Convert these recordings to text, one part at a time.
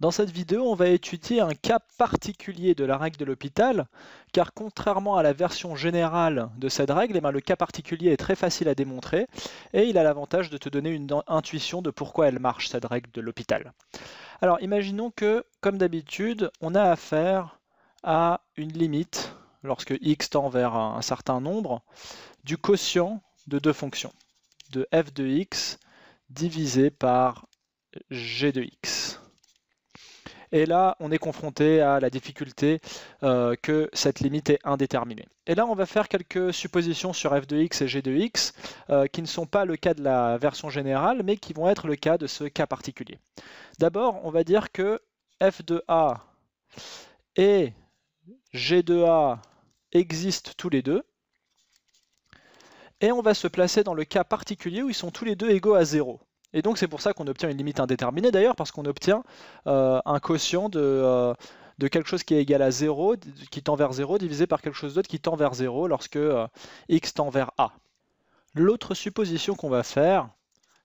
Dans cette vidéo, on va étudier un cas particulier de la règle de l'hôpital, car contrairement à la version générale de cette règle, eh ben, le cas particulier est très facile à démontrer, et il a l'avantage de te donner une intuition de pourquoi elle marche, cette règle de l'hôpital. Alors imaginons que, comme d'habitude, on a affaire à une limite, lorsque x tend vers un certain nombre, du quotient de deux fonctions, de f de x divisé par g de x. Et là, on est confronté à la difficulté euh, que cette limite est indéterminée. Et là, on va faire quelques suppositions sur f de x et g de x euh, qui ne sont pas le cas de la version générale, mais qui vont être le cas de ce cas particulier. D'abord, on va dire que f de a et g de a existent tous les deux. Et on va se placer dans le cas particulier où ils sont tous les deux égaux à 0. Et donc c'est pour ça qu'on obtient une limite indéterminée d'ailleurs, parce qu'on obtient euh, un quotient euh, de, quelque chose qui est égal à 0, qui tend vers 0, divisé par quelque chose d'autre qui tend vers 0 lorsque euh, x tend vers a. L'autre supposition qu'on va faire,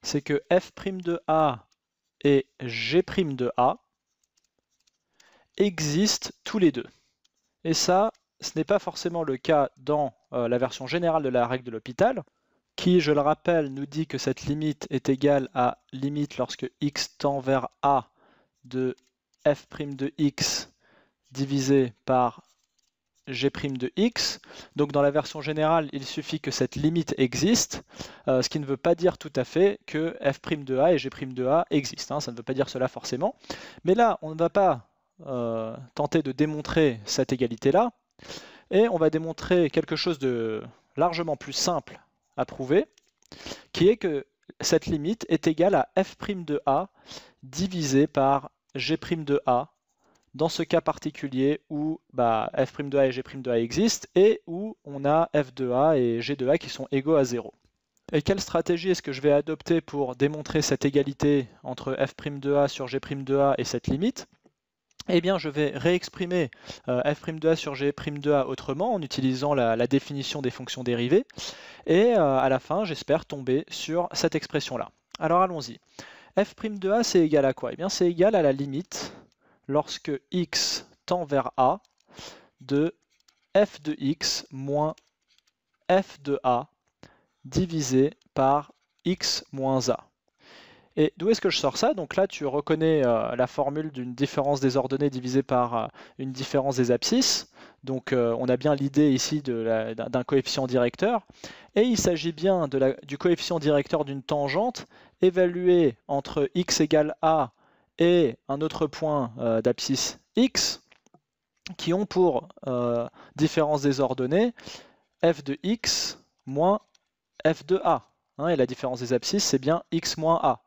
c'est que f' de a et g' de a existent tous les deux. Et ça, ce n'est pas forcément le cas dans la version générale de la règle de l'hôpital, qui, je le rappelle, nous dit que cette limite est égale à limite lorsque x tend vers a de f' de x divisé par g' de x. Donc dans la version générale, il suffit que cette limite existe, euh, ce qui ne veut pas dire tout à fait que f' de a et g' de a existent. Hein. ça ne veut pas dire cela forcément. Mais là, on ne va pas euh, tenter de démontrer cette égalité-là, et on va démontrer quelque chose de largement plus simple à prouver, qui est que cette limite est égale à f' de a divisé par g' de a dans ce cas particulier où bah, f' de a et g' de a existent et où on a f de a et g de a qui sont égaux à 0. Et quelle stratégie est-ce que je vais adopter pour démontrer cette égalité entre f' de a sur g' de a et cette limite eh bien, je vais réexprimer f euh, f'2a sur g'2a autrement en utilisant la, définition des fonctions dérivées. Et euh, à la fin, j'espère tomber sur cette expression-là. Alors allons-y. f'2a, c'est égal à quoi Eh bien, c'est égal à la limite lorsque x tend vers a de f de x moins f de a divisé par x moins a. Et d'où est-ce que je sors ça Donc là, tu reconnais euh, la formule d'une différence des ordonnées divisée par euh, une différence des abscisses. Donc euh, on a bien l'idée ici d'un coefficient directeur. Et il s'agit bien du coefficient directeur d'une tangente évaluée entre x égale a et un autre point d'abscisse x qui ont pour différence des ordonnées f de x moins f de a. Hein, et la différence des abscisses, c'est bien x moins a.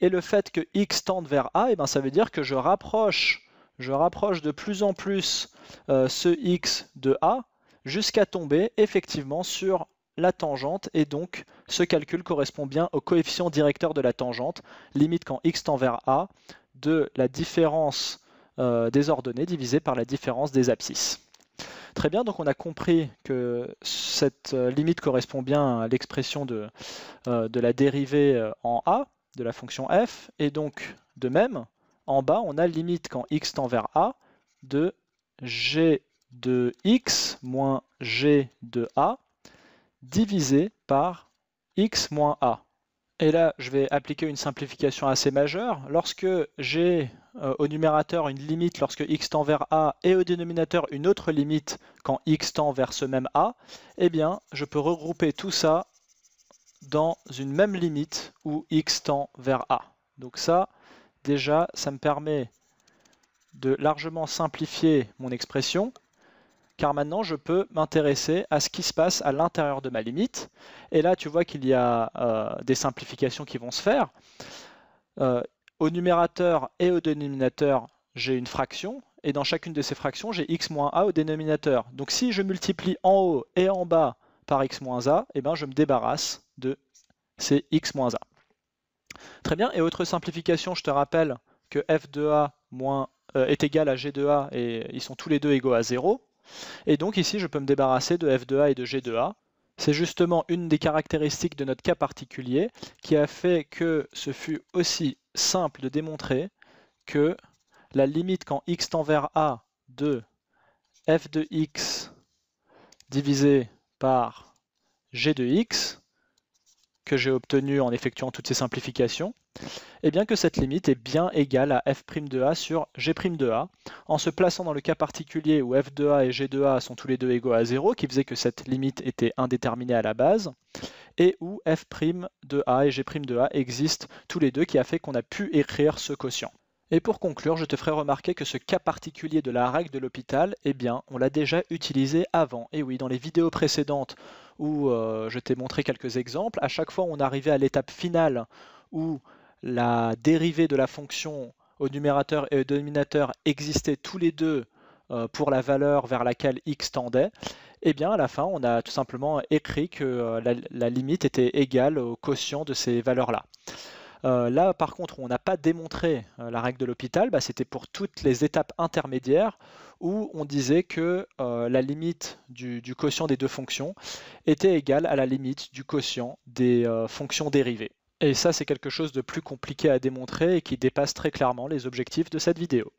Et le fait que x tende vers A, et eh ben, ça veut dire que je rapproche, je rapproche de plus en plus euh, ce x de A jusqu'à tomber effectivement sur la tangente et donc ce calcul correspond bien au coefficient directeur de la tangente, limite quand x tend vers a de la différence euh, des ordonnées divisée par la différence des abscisses. Très bien, donc on a compris que cette euh, limite correspond bien à l'expression de, de la dérivée en a de la fonction f. Et donc, de même, en bas, on a limite quand x tend vers a de g de x moins g de a divisé par x moins a. Et là, je vais appliquer une simplification assez majeure. Lorsque j'ai euh, au numérateur une limite lorsque x tend vers a et au dénominateur une autre limite quand x tend vers ce même a, eh bien, je peux regrouper tout ça dans une même limite où x tend vers A. Donc ça, déjà, ça me permet de largement simplifier mon expression, car maintenant je peux m'intéresser à ce qui se passe à l'intérieur de ma limite. Et là, tu vois qu'il y a euh, des simplifications qui vont se faire. Euh, au numérateur et au dénominateur, j'ai une fraction, et dans chacune de ces fractions, j'ai x-a au dénominateur. Donc si je multiplie en haut et en bas par x-a, et eh ben je me débarrasse de ces x-a. Très bien, et autre simplification, je te rappelle que f de a euh, est égal à g de a et ils sont tous les deux égaux à 0. Et donc ici, je peux me débarrasser de f de a et de g de a. C'est justement une des caractéristiques de notre cas particulier qui a fait que ce fut aussi simple de démontrer que la limite quand x tend vers a de f de x divisé par g de x, que j'ai obtenu en effectuant toutes ces simplifications, et eh bien que cette limite est bien égale à f' de a sur g' de a, en se plaçant dans le cas particulier où f de a et g de a sont tous les deux égaux à 0, qui faisait que cette limite était indéterminée à la base, et où f' de a et g' de a existent tous les deux, qui a fait qu'on a pu écrire ce quotient. Et pour conclure, je te ferai remarquer que ce cas particulier de la règle de l'hôpital, eh bien, on l'a déjà utilisé avant. Et oui, dans les vidéos précédentes où euh, je t'ai montré quelques exemples, à chaque fois on arrivait à l'étape finale où la dérivée de la fonction au numérateur et au dénominateur existait tous les deux euh, pour la valeur vers laquelle x tendait, eh bien à la fin on a tout simplement écrit que euh, la limite était égale au quotient de ces valeurs-là. Euh, là, par contre, on n'a pas démontré euh, la règle de l'hôpital, bah, c'était pour toutes les étapes intermédiaires où on disait que euh, la limite du, quotient des deux fonctions était égale à la limite du quotient des fonctions dérivées. Et ça, c'est quelque chose de plus compliqué à démontrer et qui dépasse très clairement les objectifs de cette vidéo.